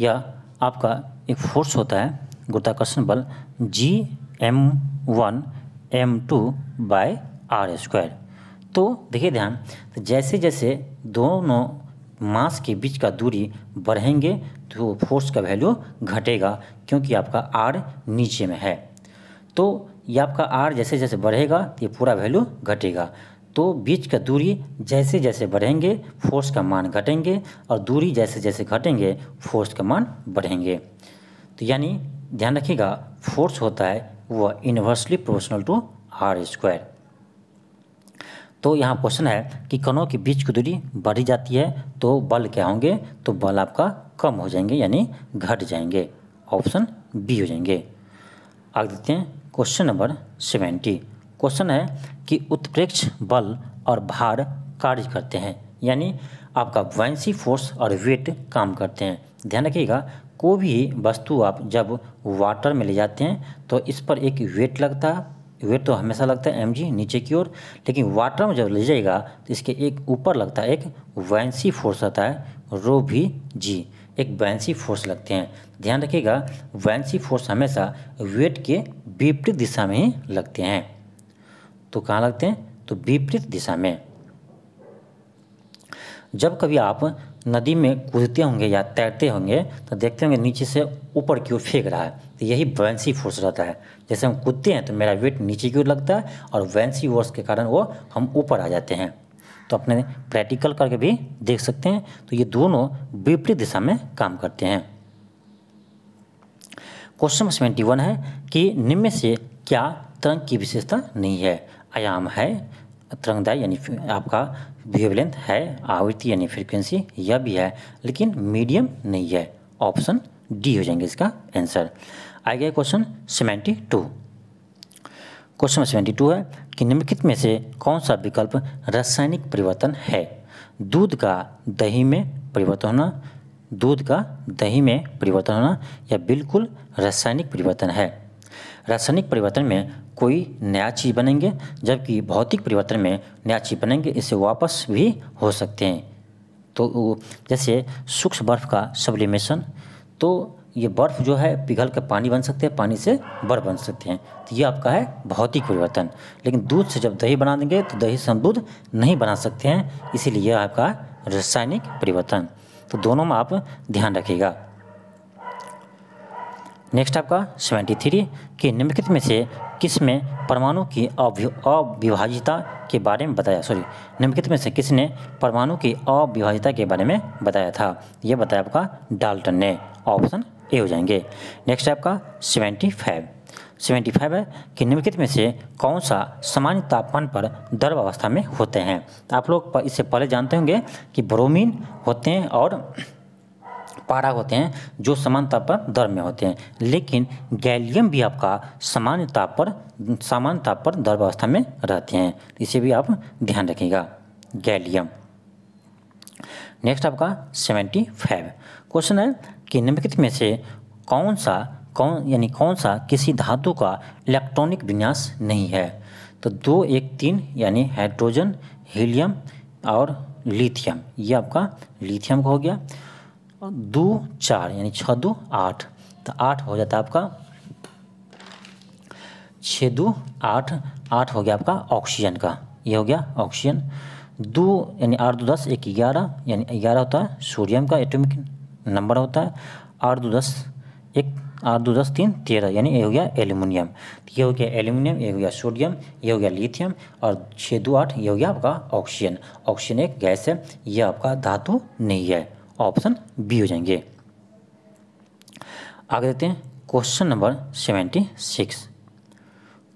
यह आपका एक फोर्स होता है गुरुत्वाकर्षण बल G M one M two by R square तो देखिए ध्यान तो जैसे जैसे दोनों मास के बीच का दूरी बढ़ेंगे तो फोर्स का वैल्यू घटेगा क्योंकि आपका आर नीचे में है तो ये आपका आर जैसे जैसे बढ़ेगा तो ये पूरा वैल्यू घटेगा तो बीच का दूरी जैसे जैसे बढ़ेंगे फोर्स का मान घटेंगे और दूरी जैसे जैसे घटेंगे फोर्स का मान बढ़ेंगे तो यानी ध्यान रखिएगा फोर्स होता है वह inversely proportional to R square तो यहाँ क्वेश्चन है कि कणों के बीच की दूरी बढ़ी जाती है तो बल क्या होंगे तो बल आपका कम हो जाएंगे यानी घट जाएंगे ऑप्शन बी हो जाएंगे आगे देते हैं क्वेश्चन नंबर सेवेंटी क्वेश्चन है कि उत्प्रेक्ष बल और भार कार्य करते हैं यानी आपका वैंसी फोर्स और वेट काम करते हैं ध्यान रखिएगा कोई भी वस्तु आप जब वाटर में ले जाते हैं तो इस पर एक वेट लगता है वेट तो हमेशा लगता है एम नीचे की ओर लेकिन वाटर में जब ले जाएगा तो इसके एक ऊपर लगता है एक वैंसी फोर्स आता है रो भी जी एक वैंसी फोर्स लगते हैं ध्यान रखिएगा वैंसी फोर्स हमेशा वेट के विपरीत दिशा में ही लगते हैं तो कहाँ लगते हैं तो विपरीत दिशा में जब कभी आप नदी में कूदते होंगे या तैरते होंगे तो देखते होंगे नीचे से ऊपर की ओर फेंक रहा है तो यही बैंसी फोर्स रहता है जैसे हम कूदते हैं तो मेरा वेट नीचे की ओर लगता है और वैंसी वर्स के कारण वो हम ऊपर आ जाते हैं तो अपने प्रैक्टिकल करके भी देख सकते हैं तो ये दोनों विपरीत दिशा में काम करते हैं क्वेश्चन सेवेंटी वन है कि निम्न से क्या तरंग की विशेषता नहीं है आयाम है तरंगदाय यानी आपका वेवलेंथ है आवृत्ति यानी फ्रीक्वेंसी यह भी है लेकिन मीडियम नहीं है ऑप्शन डी हो जाएंगे इसका आंसर आ गया question seventy two question seventy two है कि निम्नलिखित में से कौन सा विकल्प रासायनिक परिवर्तन है दूध का दही में परिवर्तन होना दूध का दही में परिवर्तन होना यह बिल्कुल रासायनिक परिवर्तन है रासायनिक परिवर्तन में कोई नया चीज़ बनेंगे जबकि भौतिक परिवर्तन में नया चीज़ बनेंगे इसे वापस भी हो सकते हैं तो जैसे सूक्ष्म बर्फ का सब्लिमेशन तो ये बर्फ़ जो है पिघल कर पानी बन सकते हैं पानी से बर्फ़ बन सकते हैं तो ये आपका है भौतिक परिवर्तन लेकिन दूध से जब दही बना देंगे तो दही से हम दूध नहीं बना सकते हैं इसीलिए यह आपका रासायनिक परिवर्तन तो दोनों में आप ध्यान रखिएगा नेक्स्ट आपका सेवेंटी थ्री कि निम्नलिखित में से किसमें परमाणु की अविभाजिता के बारे में बताया सॉरी निम्नलिखित में से किसने परमाणु की अविभाजिता के बारे में बताया था यह बताया आपका डाल्टन ने ऑप्शन ए हो जाएंगे नेक्स्ट आपका सेवेंटी फाइव सेवेंटी फाइव है कि निम्नलिखित में से कौन सा सामान्य तापमान पर द्रव अवस्था में होते हैं तो आप लोग इससे पहले जानते होंगे कि ब्रोमीन होते हैं और पारा होते हैं जो समान ताप पर दर में होते हैं लेकिन गैलियम भी आपका सामान्य ताप पर सामान्य ताप पर दर अवस्था में रहते हैं इसे भी आप ध्यान रखिएगा गैलियम नेक्स्ट आपका सेवेंटी फाइव क्वेश्चन है कि निम्नलिखित में से कौन सा कौन यानी कौन सा किसी धातु का इलेक्ट्रॉनिक विन्यास नहीं है तो दो एक तीन यानी हाइड्रोजन हीलियम और लिथियम ये आपका लिथियम का हो गया और दो चार यानी छः दो आठ तो आठ हो जाता है आपका छः दो आठ आठ हो गया आपका ऑक्सीजन का ये हो गया ऑक्सीजन दो यानी आठ दो दस एक ग्यारह यानी ग्यारह होता है सोडियम का एटोमिक नंबर होता है आठ दो दस एक आठ दो दस तीन तेरह यानी ये हो गया एल्यूमिनियम ये हो गया एल्यूमिनियम ये हो गया सोडियम ये हो गया लिथियम और छः दो आठ ये हो गया आपका ऑक्सीजन ऑक्सीजन एक गैस है यह आपका धातु नहीं है ऑप्शन बी हो जाएंगे आगे देते हैं question number seventy six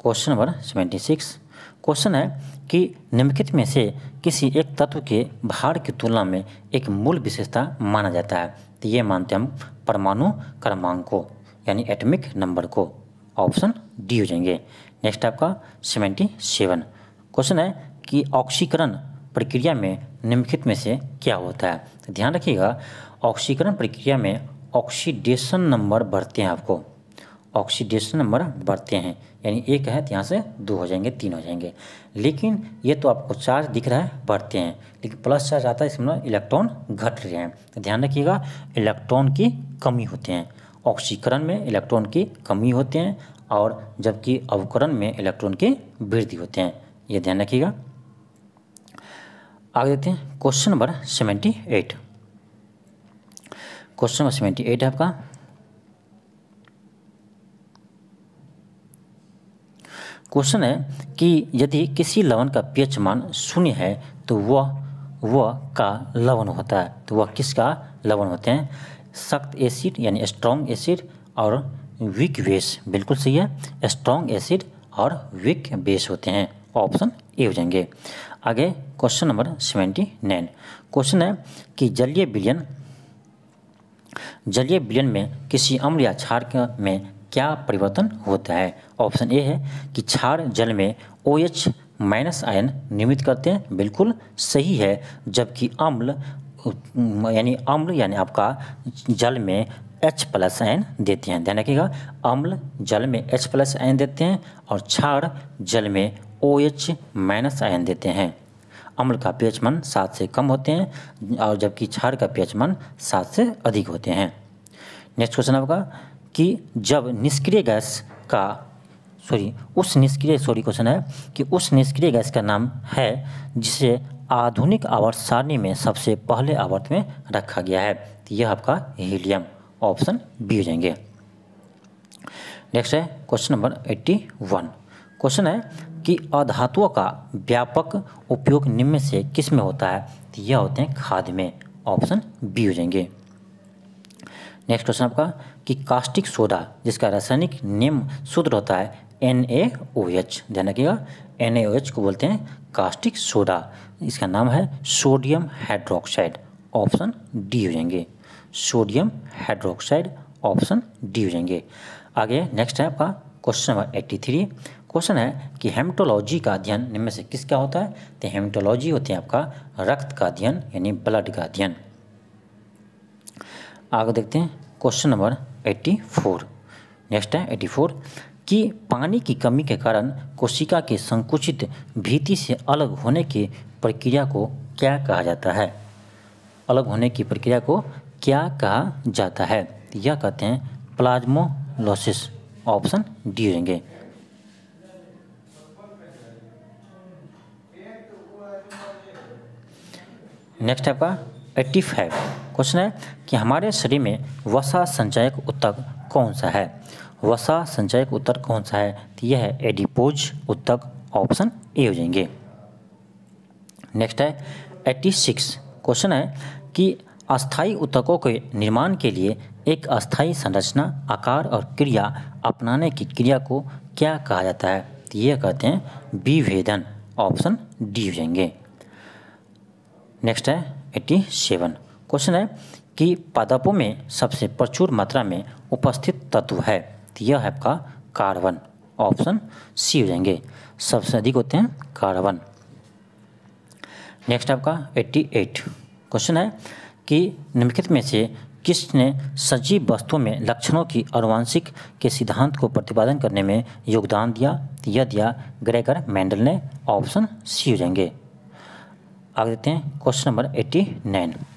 question number seventy six question है कि निम्नलिखित में से किसी एक तत्व के भार की तुलना में एक मूल विशेषता माना जाता है तो ये मानते हैं हम परमाणु क्रमांक को यानी एटमिक नंबर को ऑप्शन डी हो जाएंगे नेक्स्ट आपका सेवेंटी सेवन क्वेश्चन है कि ऑक्सीकरण प्रक्रिया में निम्नलिखित में से क्या होता है तो ध्यान रखिएगा ऑक्सीकरण प्रक्रिया में ऑक्सीडेशन नंबर बढ़ते हैं आपको ऑक्सीडेशन नंबर बढ़ते हैं यानी एक है तो यहाँ से दो हो जाएंगे तीन हो जाएंगे लेकिन ये तो आपको चार्ज दिख रहा है बढ़ते हैं लेकिन प्लस चार्ज आता है इसमें इलेक्ट्रॉन घट रहे हैं तो ध्यान रखिएगा इलेक्ट्रॉन की कमी होते हैं ऑक्सीकरण में इलेक्ट्रॉन की कमी होते हैं और जबकि अवकरण में इलेक्ट्रॉन की वृद्धि होते हैं ये ध्यान रखिएगा आगे देखते हैं question number seventy eight question number seventy eight है आपका क्वेश्चन है कि यदि किसी लवण का पीएच मान शून्य है तो वह वह का लवण होता है तो वह किसका लवण होते हैं सख्त एसिड यानी स्ट्रॉन्ग एसिड और वीक बेस बिल्कुल सही है स्ट्रॉन्ग एसिड और वीक बेस होते हैं ऑप्शन ए हो जाएंगे आगे question number seventy nine question है कि जलीय बिलियन जलीय बिलियन में किसी अम्ल या क्षार में क्या परिवर्तन होता है ऑप्शन ए है कि क्षार जल में ओ एच माइनस आयन निर्मित करते हैं बिल्कुल सही है जबकि अम्ल यानी अम्ल यानी आपका जल में एच प्लस आयन देते हैं ध्यान रखिएगा अम्ल जल में एच प्लस आयन देते हैं और क्षार जल में ओ एच माइनस आयन देते हैं अम्ल का पीएच मान सात से कम होते हैं और जबकि क्षार का पीएच मान सात से अधिक होते हैं नेक्स्ट क्वेश्चन आपका कि जब निष्क्रिय गैस का सॉरी उस निष्क्रिय सॉरी क्वेश्चन है कि उस निष्क्रिय गैस का नाम है जिसे आधुनिक आवर्त सारणी में सबसे पहले आवर्त में रखा गया है तो यह आपका हीलियम ऑप्शन बी हो जाएंगे नेक्स्ट है question number eighty one question है कि अधातुओं का व्यापक उपयोग निम्न से किस में होता है तो यह होते हैं खाद में ऑप्शन बी हो जाएंगे नेक्स्ट क्वेश्चन आपका कि कास्टिक सोडा जिसका रासायनिक नियम सूत्र होता है एन ए ओ एच ध्यान रखिएगा एन ए ओ एच को बोलते हैं कास्टिक सोडा इसका नाम है सोडियम हाइड्रोक्साइड ऑप्शन डी हो जाएंगे सोडियम हाइड्रोक्साइड ऑप्शन डी हो जाएंगे आगे नेक्स्ट है आपका question number eighty three question है कि हेमटोलॉजी का अध्ययन निम्न से किसका होता है तो हेमटोलॉजी होते हैं आपका रक्त का अध्ययन यानी ब्लड का अध्ययन आगे देखते हैं question number eighty four next है एट्टी फोर कि पानी की कमी के कारण कोशिका के संकुचित भीति से अलग होने की प्रक्रिया को क्या कहा जाता है अलग होने की प्रक्रिया को क्या कहा जाता है यह कहते हैं प्लाज्मोलोसिस ऑप्शन डी रहेंगे नेक्स्ट है आपका एट्टी फाइव क्वेश्चन है कि हमारे शरीर में वसा संचयक उत्तक कौन सा है वसा संचयक उत्तक कौन सा है तो यह है एडिपोज उत्तक ऑप्शन ए हो जाएंगे नेक्स्ट है एट्टी सिक्स क्वेश्चन है कि अस्थाई उत्तकों के निर्माण के लिए एक अस्थाई संरचना आकार और क्रिया अपनाने की क्रिया को क्या कहा जाता है तो यह कहते हैं विभेदन ऑप्शन डी हो जाएंगे नेक्स्ट है एट्टी सेवन क्वेश्चन है कि पादपों में सबसे प्रचुर मात्रा में उपस्थित तत्व है यह है आपका कार्बन ऑप्शन सी हो जाएंगे सबसे अधिक होते हैं कार्बन नेक्स्ट आपका 88 क्वेश्चन है कि निम्नलिखित में से किसने सजीव वस्तुओं में लक्षणों की अनुवांशिक के सिद्धांत को प्रतिपादन करने में योगदान दिया यह दिया ग्रेगर मैंडल ने ऑप्शन सी हो जाएंगे आगे देते हैं क्वेश्चन नंबर 89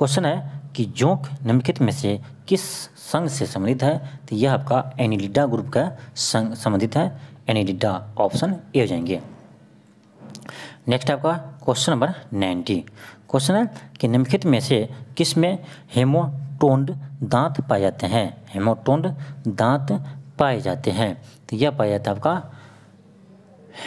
क्वेश्चन है कि जोंक निम्नलिखित में से किस संघ से संबंधित है तो यह आपका एनिलिडा ग्रुप का संघ संबंधित है एनिलिडा ऑप्शन ए हो जाएंगे नेक्स्ट आपका क्वेश्चन नंबर नाइन्टी क्वेश्चन है कि निम्नलिखित में से किस में हेमोटोंड दांत पाए जाते हैं हेमोटोंड दांत पाए जाते हैं तो यह पाया जाता है आपका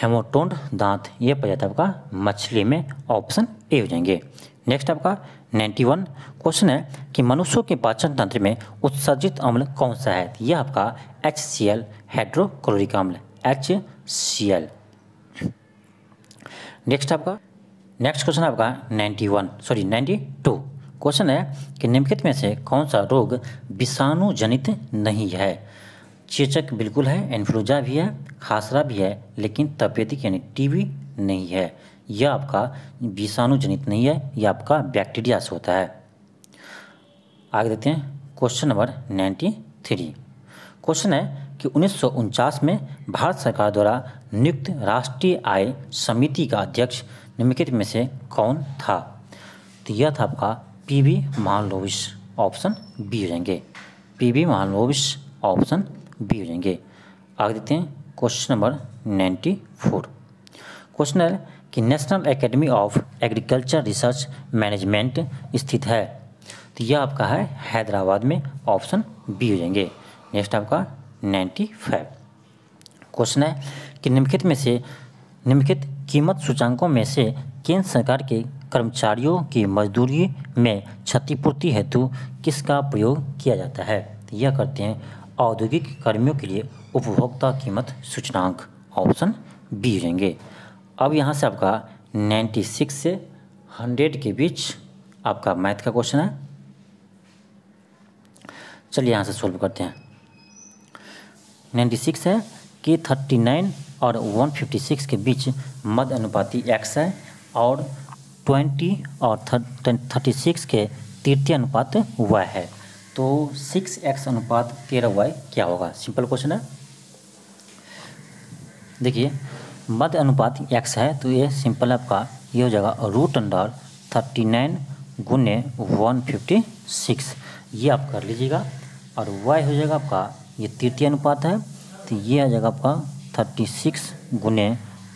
हेमोटोंड दांत यह पाया जाता है आपका मछली में ऑप्शन ए हो जाएंगे नेक्स्ट आपका नाइन्टी वन क्वेश्चन है कि मनुष्यों के पाचन तंत्र में उत्सर्जित अम्ल कौन सा है यह आपका एच सी एल हाइड्रोक्लोरिक अम्ल एच सी एल नेक्स्ट आपका नेक्स्ट क्वेश्चन आपका ninety one sorry ninety two question है कि निम्नलिखित में से कौन सा रोग विषाणु जनित नहीं है चेचक बिल्कुल है इन्फ्लूजा भी है खासरा भी है लेकिन तपेदिक यानी टीबी नहीं है यह आपका विषाणु जनित नहीं है यह आपका बैक्टीरिया से होता है आगे देते हैं question number ninety three question है कि उन्नीस में भारत सरकार द्वारा नियुक्त राष्ट्रीय आय समिति का अध्यक्ष निम्नलिखित में से कौन था तो यह था आपका पी वी ऑप्शन बी हो जाएंगे पी वी ऑप्शन बी हो जाएंगे आगे देते हैं question number ninety four question है कि national academy of agriculture research management स्थित है तो यह आपका है हैदराबाद में ऑप्शन बी हो जाएंगे नेक्स्ट आपका नाइन्टी फाइव क्वेश्चन है कि निम्नलिखित में से निम्नलिखित कीमत सूचांकों में से केंद्र सरकार के कर्मचारियों की मजदूरी में क्षतिपूर्ति हेतु किसका प्रयोग किया जाता है तो यह करते हैं औद्योगिक कर्मियों के लिए उपभोक्ता कीमत सूचनांक ऑप्शन बी रहेंगे अब यहाँ से आपका 96 से 100 के बीच आपका मैथ का क्वेश्चन है चलिए यहाँ से सॉल्व करते हैं 96 है के 39 और 156 के बीच मध्य अनुपाति एक्स है और 20 और 36 के तृतीय अनुपात वाई है तो 6x अनुपात तेरह वाई क्या होगा सिंपल क्वेश्चन है देखिए मध्य अनुपात एक्स है तो ये सिंपल आपका ये हो जाएगा रूट अंडर थर्टी नाइन गुने वन फिफ्टी सिक्स ये आप कर लीजिएगा और वाई हो जाएगा आपका ये तृतीय अनुपात है तो ये आ जाएगा आपका थर्टी सिक्स गुने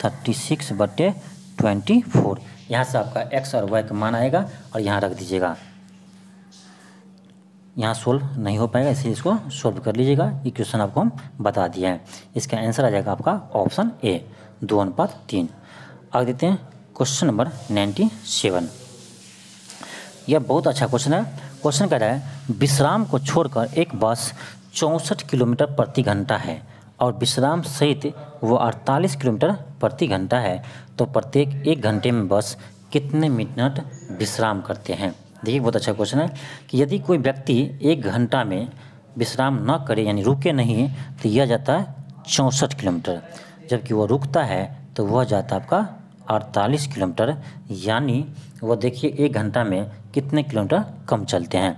थर्टी सिक्स बटे ट्वेंटी फोर यहाँ से आपका एक्स और वाई का मान आएगा और यहाँ रख दीजिएगा यहाँ सोल्व नहीं हो पाएगा इसलिए इसको सोल्व कर लीजिएगा ये क्वेश्चन आपको हम बता दिए हैं इसका आंसर आ जाएगा आपका ऑप्शन ए दो अनुपात तीन आगे देते हैं क्वेश्चन नंबर नाइन्टी सेवन यह बहुत अच्छा क्वेश्चन है क्वेश्चन कह रहा है विश्राम को छोड़कर एक बस चौंसठ किलोमीटर प्रति घंटा है और विश्राम सहित वह अड़तालीस किलोमीटर प्रति घंटा है तो प्रत्येक एक घंटे में बस कितने मिनट विश्राम करते हैं देखिए बहुत अच्छा क्वेश्चन है कि यदि कोई व्यक्ति एक घंटा में विश्राम न करे यानी रुके नहीं तो यह जाता है चौंसठ किलोमीटर जबकि वह रुकता है तो वह जाता है आपका अड़तालीस किलोमीटर यानी वह देखिए एक घंटा में कितने किलोमीटर कम चलते हैं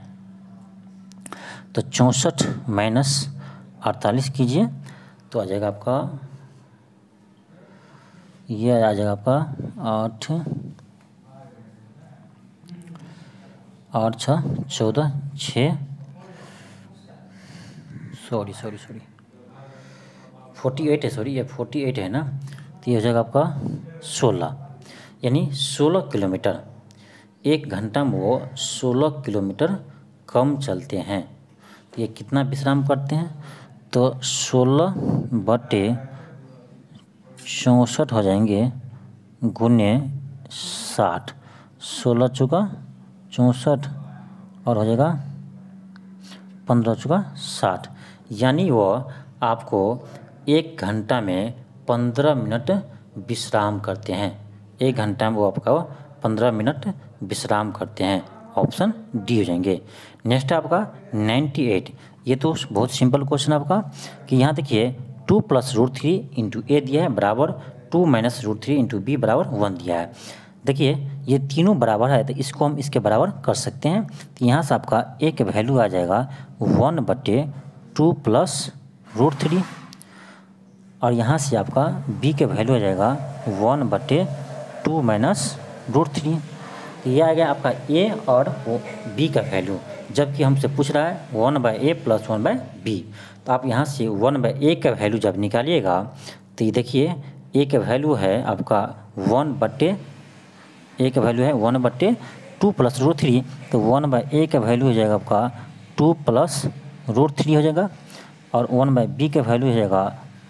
तो चौंसठ माइनस अड़तालीस कीजिए तो आ जाएगा आपका ये आ जाएगा आपका आठ आठ छः चौदह छ sorry sorry sorry forty eight है सॉरी ये फोर्टी एट है ना तो ये हो जाएगा आपका सोलह यानी सोलह किलोमीटर एक घंटा में वो सोलह किलोमीटर कम चलते हैं तो ये कितना विश्राम करते हैं तो सोलह बटे चौंसठ हो जाएंगे गुने साठ सोलह चुका चौंसठ और हो जाएगा पंद्रह चुका साठ यानी वो आपको एक घंटा में पंद्रह मिनट विश्राम करते हैं एक घंटा में वो आपका पंद्रह मिनट विश्राम करते हैं ऑप्शन डी हो जाएंगे नेक्स्ट आपका नाइन्टी एट ये तो बहुत सिंपल क्वेश्चन आपका कि यहाँ देखिए two plus root three into A दिया है बराबर two minus root three into B बराबर वन दिया है देखिए ये तीनों बराबर है तो इसको हम इसके बराबर कर सकते हैं तो यहाँ से आपका एक वैल्यू आ जाएगा वन बटे टू प्लस रूट थ्री और यहाँ से आपका बी के वैल्यू हो जाएगा वन बटे टू माइनस रूट थ्री तो यह आ गया आपका ए और बी का वैल्यू जबकि हमसे पूछ रहा है one by A plus one by B तो आप यहाँ से वन बाय ए का वैल्यू जब निकालिएगा तो ये देखिए ए का वैल्यू है आपका वन बटे ए का वैल्यू है वन बटे टू प्लस रूट थ्री तो वन बाय ए का वैल्यू हो जाएगा आपका टू प्लस रूट थ्री हो जाएगा और वन बाय बी का वैल्यू हो जाएगा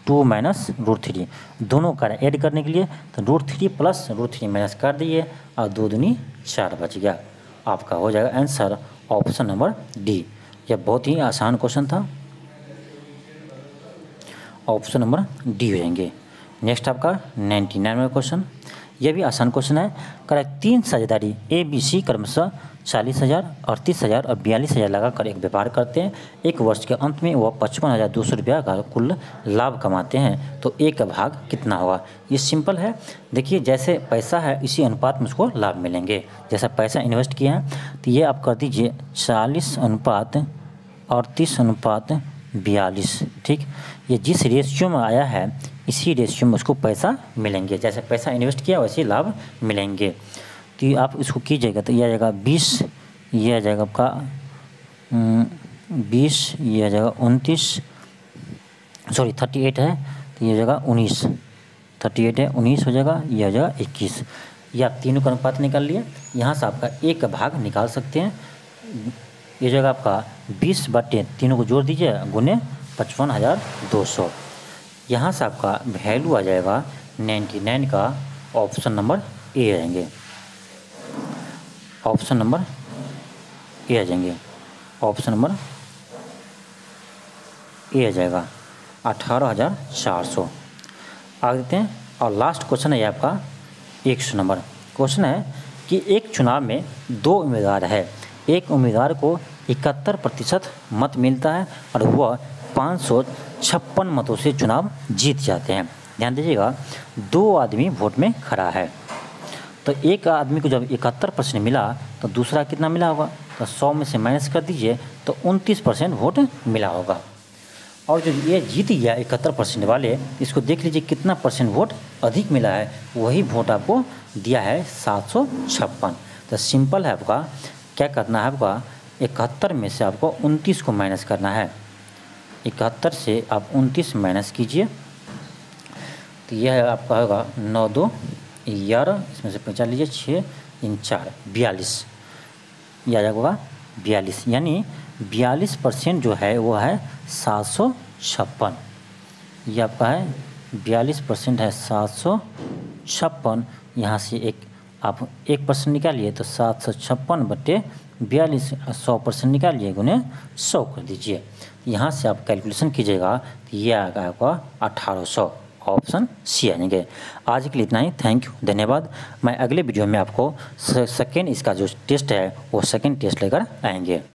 टू माइनस रूट थ्री दोनों का ऐड करने के लिए तो root three plus root three minus कर दिए और दो दूनी चार बच गया आपका हो जाएगा आंसर ऑप्शन नंबर डी यह बहुत ही आसान क्वेश्चन था ऑप्शन नंबर डी हो जाएंगे नेक्स्ट आपका नाइन्टी नाइन क्वेश्चन यह भी आसान क्वेश्चन है करेक्ट तीन साझेदारी ए बी सी क्रमशः चालीस हज़ार अड़तीस हज़ार और बयालीस हज़ार लगाकर एक व्यापार करते हैं एक वर्ष के अंत में वह पचपन हज़ार दो सौ रुपया का कुल लाभ कमाते हैं तो ए का भाग कितना होगा ये सिंपल है देखिए जैसे पैसा है इसी अनुपात में उसको लाभ मिलेंगे जैसा पैसा इन्वेस्ट किया है तो ये आप कर दीजिए चालीस अनुपात अड़तीस अनुपात बयालीस ठीक ये जिस रेशियो में आया है इसी रेशियो में उसको पैसा मिलेंगे जैसे पैसा इन्वेस्ट किया वैसे लाभ मिलेंगे तो आप इसको कीजिएगा तो यह आ जाएगा बीस यह आ जाएगा आपका हम्म, बीस यह आ जाएगा उनतीस सॉरी थर्टी एट है तो यह जगह उन्नीस थर्टी एट है उन्नीस हो जाएगा यह हो जाएगा इक्कीस ये आप तीनों का अनुपात निकाल लिए यहाँ से आपका एक का भाग निकाल सकते हैं ये जगह आपका बीस बटे तीनों को जोड़ दीजिए गुने पचपन हज़ार दो सौ यहाँ से आपका वैल्यू आ जाएगा 99 का ऑप्शन नंबर ए आ जाएंगे ऑप्शन नंबर ए आ जाएंगे ऑप्शन नंबर ए आ जाएगा अठारह हज़ार चार सौ आ देते हैं और लास्ट क्वेश्चन है आपका एक सौ नंबर क्वेश्चन है कि एक चुनाव में दो उम्मीदवार है एक उम्मीदवार को इकहत्तर प्रतिशत मत मिलता है और वह पाँच सौ छप्पन मतों से चुनाव जीत जाते हैं ध्यान दीजिएगा दो आदमी वोट में खड़ा है तो एक आदमी को जब इकहत्तर परसेंट मिला तो दूसरा कितना मिला होगा तो सौ में से माइनस कर दीजिए तो उनतीस परसेंट वोट मिला होगा और जो ये जीत गया इकहत्तर परसेंट वाले इसको देख लीजिए कितना परसेंट वोट अधिक मिला है वही वोट आपको दिया है सात सौ छप्पन तो सिंपल है आपका क्या करना है आपका इकहत्तर में से आपको उनतीस को माइनस करना है इकहत्तर से आप उनतीस माइनस कीजिए तो यह आपका होगा नौ दो ग्यारह इसमें से पहचान लीजिए छः इन चार बयालीस यह होगा जाएगा बयालीस यानी बयालीस परसेंट जो है वो है सात सौ छप्पन यह आपका है बयालीस परसेंट है सात सौ छप्पन यहाँ से एक आप एक परसेंट निकालिए तो सात सौ छप्पन बटे बयालीस सौ परसेंट निकालिए गुने सौ कर दीजिए यहाँ से आप कैलकुलेशन कीजिएगा तो ये आएगा आपका अठारह सौ ऑप्शन सी आएंगे आज के लिए इतना ही थैंक यू धन्यवाद मैं अगले वीडियो में आपको सेकेंड इसका जो टेस्ट है वो सेकेंड टेस्ट लेकर आएंगे